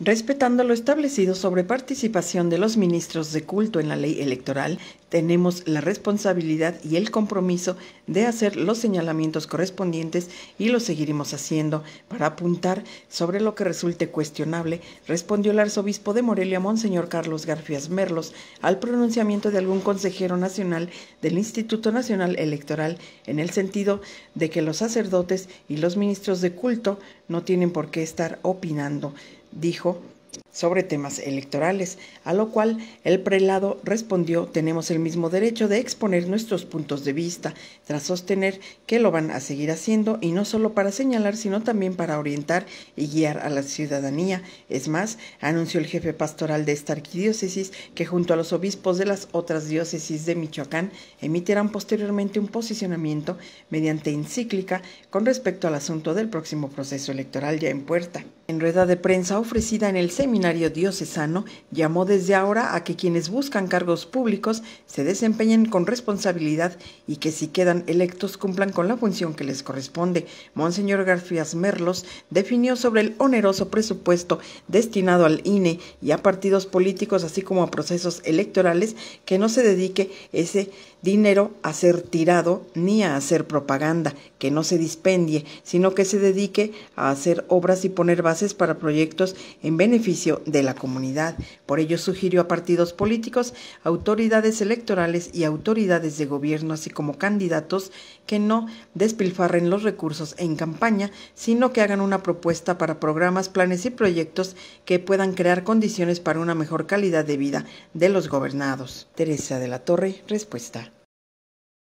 Respetando lo establecido sobre participación de los ministros de culto en la ley electoral, tenemos la responsabilidad y el compromiso de hacer los señalamientos correspondientes y lo seguiremos haciendo para apuntar sobre lo que resulte cuestionable, respondió el arzobispo de Morelia, Monseñor Carlos Garfias Merlos, al pronunciamiento de algún consejero nacional del Instituto Nacional Electoral, en el sentido de que los sacerdotes y los ministros de culto no tienen por qué estar opinando dijo sobre temas electorales, a lo cual el prelado respondió tenemos el mismo derecho de exponer nuestros puntos de vista, tras sostener que lo van a seguir haciendo y no solo para señalar, sino también para orientar y guiar a la ciudadanía. Es más, anunció el jefe pastoral de esta arquidiócesis que junto a los obispos de las otras diócesis de Michoacán emitirán posteriormente un posicionamiento mediante encíclica con respecto al asunto del próximo proceso electoral ya en puerta. En rueda de prensa ofrecida en el seminario, diocesano llamó desde ahora a que quienes buscan cargos públicos se desempeñen con responsabilidad y que si quedan electos cumplan con la función que les corresponde. Monseñor García Merlos definió sobre el oneroso presupuesto destinado al INE y a partidos políticos, así como a procesos electorales, que no se dedique ese dinero a ser tirado ni a hacer propaganda, que no se dispendie, sino que se dedique a hacer obras y poner bases para proyectos en beneficio de la comunidad. Por ello sugirió a partidos políticos, autoridades electorales y autoridades de gobierno, así como candidatos, que no despilfarren los recursos en campaña, sino que hagan una propuesta para programas, planes y proyectos que puedan crear condiciones para una mejor calidad de vida de los gobernados. Teresa de la Torre, respuesta.